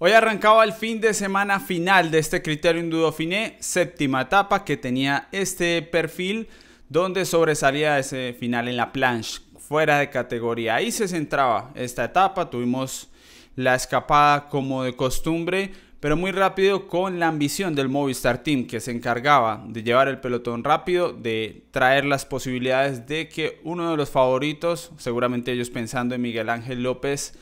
Hoy arrancaba el fin de semana final de este criterio indudofiné, séptima etapa que tenía este perfil donde sobresalía ese final en la planche, fuera de categoría. Ahí se centraba esta etapa, tuvimos la escapada como de costumbre, pero muy rápido con la ambición del Movistar Team que se encargaba de llevar el pelotón rápido, de traer las posibilidades de que uno de los favoritos, seguramente ellos pensando en Miguel Ángel López,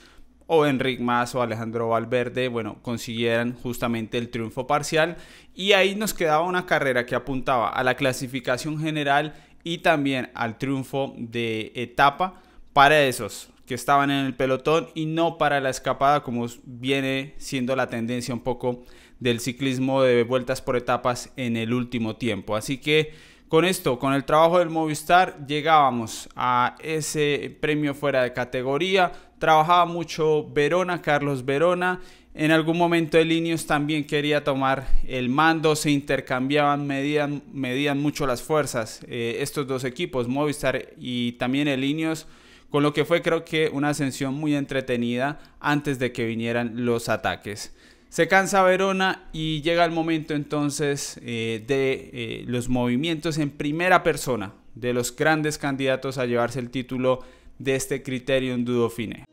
o Enric Mas o Alejandro Valverde, bueno, consiguieran justamente el triunfo parcial. Y ahí nos quedaba una carrera que apuntaba a la clasificación general y también al triunfo de etapa para esos que estaban en el pelotón y no para la escapada como viene siendo la tendencia un poco del ciclismo de vueltas por etapas en el último tiempo. Así que con esto, con el trabajo del Movistar, llegábamos a ese premio fuera de categoría trabajaba mucho Verona, Carlos Verona. En algún momento el también quería tomar el mando, se intercambiaban, medían, medían mucho las fuerzas eh, estos dos equipos, Movistar y también el con lo que fue creo que una ascensión muy entretenida antes de que vinieran los ataques. Se cansa Verona y llega el momento entonces eh, de eh, los movimientos en primera persona de los grandes candidatos a llevarse el título de este criterio en fine.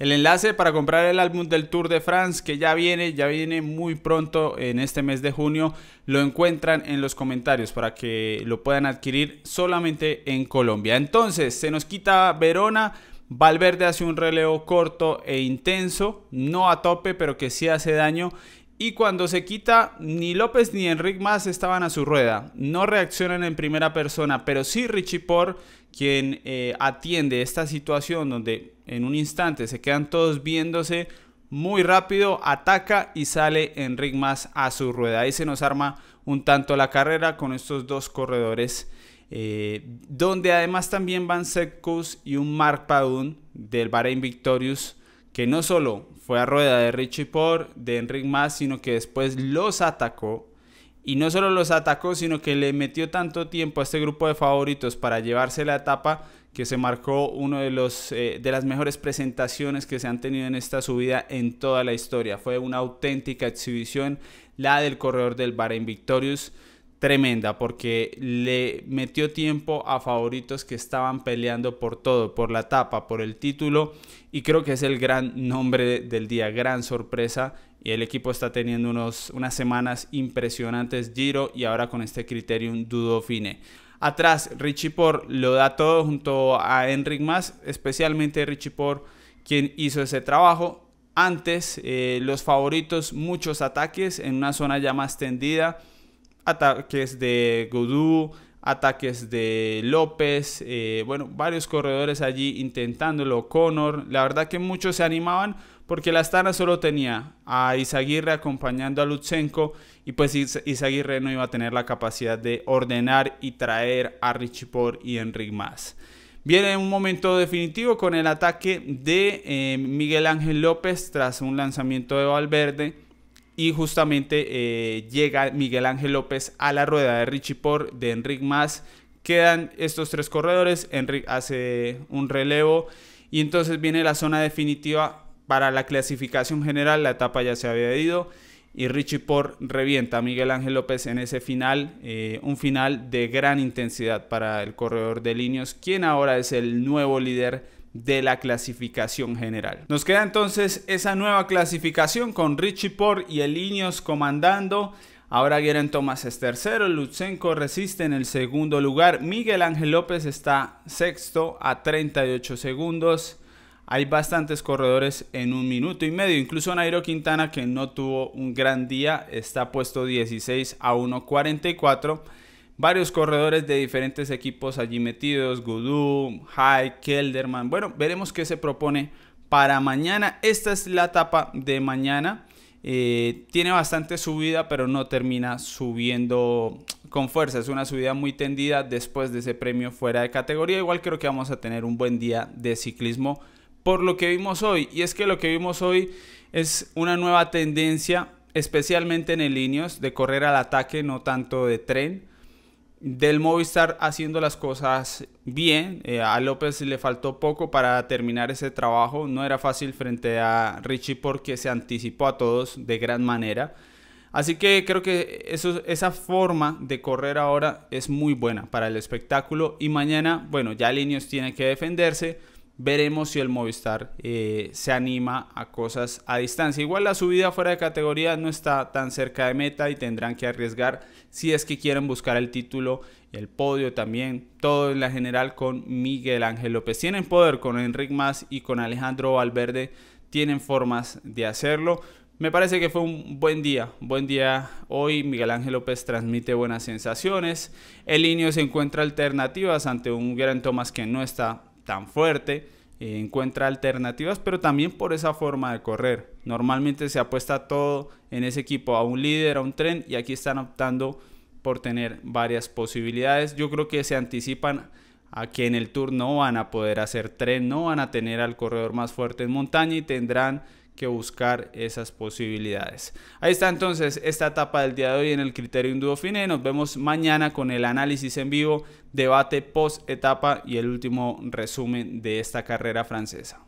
El enlace para comprar el álbum del Tour de France que ya viene, ya viene muy pronto en este mes de junio, lo encuentran en los comentarios para que lo puedan adquirir solamente en Colombia. Entonces, se nos quita Verona, Valverde hace un relevo corto e intenso, no a tope, pero que sí hace daño. Y cuando se quita, ni López ni Enric más estaban a su rueda. No reaccionan en primera persona, pero sí Richie Por, quien eh, atiende esta situación donde en un instante. Se quedan todos viéndose muy rápido, ataca y sale Enric Más a su rueda. Ahí se nos arma un tanto la carrera con estos dos corredores. Eh, donde además también van Secus y un Mark Padun del Bahrain Victorious, que no solo fue a rueda de Richie Por, de Enric Mas, sino que después los atacó. Y no solo los atacó, sino que le metió tanto tiempo a este grupo de favoritos para llevarse la etapa que se marcó una de, eh, de las mejores presentaciones que se han tenido en esta subida en toda la historia. Fue una auténtica exhibición, la del corredor del Bahrain Victorious tremenda porque le metió tiempo a favoritos que estaban peleando por todo, por la tapa, por el título y creo que es el gran nombre del día, gran sorpresa y el equipo está teniendo unos, unas semanas impresionantes Giro y ahora con este criterium Dudofine. Atrás, Richie Por lo da todo junto a Enric Mas, especialmente Richie Por quien hizo ese trabajo. Antes, eh, los favoritos, muchos ataques en una zona ya más tendida ataques de Godú, ataques de López, eh, bueno, varios corredores allí intentándolo, Connor, la verdad que muchos se animaban porque la Astana solo tenía a Isaguirre acompañando a Lutsenko y pues Isaguirre no iba a tener la capacidad de ordenar y traer a Richipor y Enric Mas. Viene un momento definitivo con el ataque de eh, Miguel Ángel López tras un lanzamiento de Valverde y justamente eh, llega Miguel Ángel López a la rueda de Richie Por de Enric Mas. Quedan estos tres corredores. Enric hace un relevo. Y entonces viene la zona definitiva para la clasificación general. La etapa ya se había ido y Richie por revienta a Miguel Ángel López en ese final, eh, un final de gran intensidad para el corredor de líneas quien ahora es el nuevo líder de la clasificación general. Nos queda entonces esa nueva clasificación con Richie por y el líneas comandando. Ahora Guerin Thomas es tercero, Lutsenko resiste en el segundo lugar, Miguel Ángel López está sexto a 38 segundos. Hay bastantes corredores en un minuto y medio. Incluso Nairo Quintana, que no tuvo un gran día, está puesto 16 a 1.44. Varios corredores de diferentes equipos allí metidos. Gudú, Hay, Kelderman. Bueno, veremos qué se propone para mañana. Esta es la etapa de mañana. Eh, tiene bastante subida, pero no termina subiendo con fuerza. Es una subida muy tendida después de ese premio fuera de categoría. Igual creo que vamos a tener un buen día de ciclismo por lo que vimos hoy. Y es que lo que vimos hoy es una nueva tendencia, especialmente en el Ineos, de correr al ataque, no tanto de tren. Del Movistar haciendo las cosas bien. Eh, a López le faltó poco para terminar ese trabajo. No era fácil frente a Richie porque se anticipó a todos de gran manera. Así que creo que esa forma de correr ahora es muy buena para el espectáculo. Y mañana, bueno, ya Linios tiene que defenderse veremos si el Movistar eh, se anima a cosas a distancia. Igual la subida fuera de categoría no está tan cerca de meta y tendrán que arriesgar si es que quieren buscar el título el podio también. Todo en la general con Miguel Ángel López. Tienen poder con Enric Mas y con Alejandro Valverde. Tienen formas de hacerlo. Me parece que fue un buen día, buen día hoy. Miguel Ángel López transmite buenas sensaciones. El Inio se encuentra alternativas ante un gran Tomás que no está tan fuerte, eh, encuentra alternativas, pero también por esa forma de correr. Normalmente se apuesta todo en ese equipo, a un líder, a un tren, y aquí están optando por tener varias posibilidades. Yo creo que se anticipan a que en el tour no van a poder hacer tren, no van a tener al corredor más fuerte en montaña y tendrán que buscar esas posibilidades. Ahí está entonces esta etapa del día de hoy en el criterio Indudofine. Nos vemos mañana con el análisis en vivo, debate post etapa y el último resumen de esta carrera francesa.